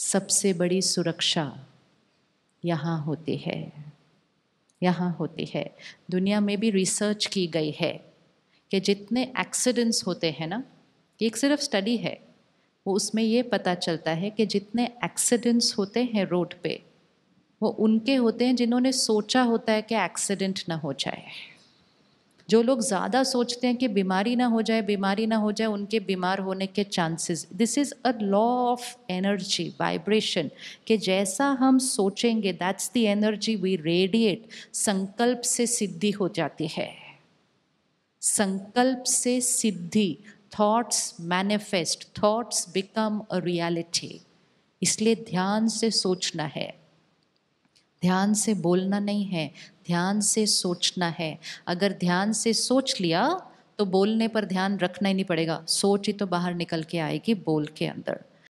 सबसे बड़ी सुरक्षा यहाँ होती है यहाँ होती है दुनिया में भी रिसर्च की गई है कि जितने एक्सीडेंट्स होते हैं ना एक सिर्फ स्टडी है वो उसमें ये पता चलता है कि जितने एक्सीडेंट्स होते हैं रोड पे वो उनके होते हैं जिन्होंने सोचा होता है कि एक्सीडेंट ना हो जाए जो लोग ज़्यादा सोचते हैं कि बीमारी ना हो जाए बीमारी ना हो जाए उनके बीमार होने के chances this is a law of energy vibration कि जैसा हम सोचेंगे that's the energy we radiate संकल्प से सिद्धि हो जाती है संकल्प से सिद्धि thoughts manifest thoughts become a reality इसलिए ध्यान से सोचना है ध्यान से बोलना नहीं है ध्यान से सोचना है अगर ध्यान से सोच लिया तो बोलने पर ध्यान रखना ही नहीं पड़ेगा सोच ही तो बाहर निकल के आएगी बोल के अंदर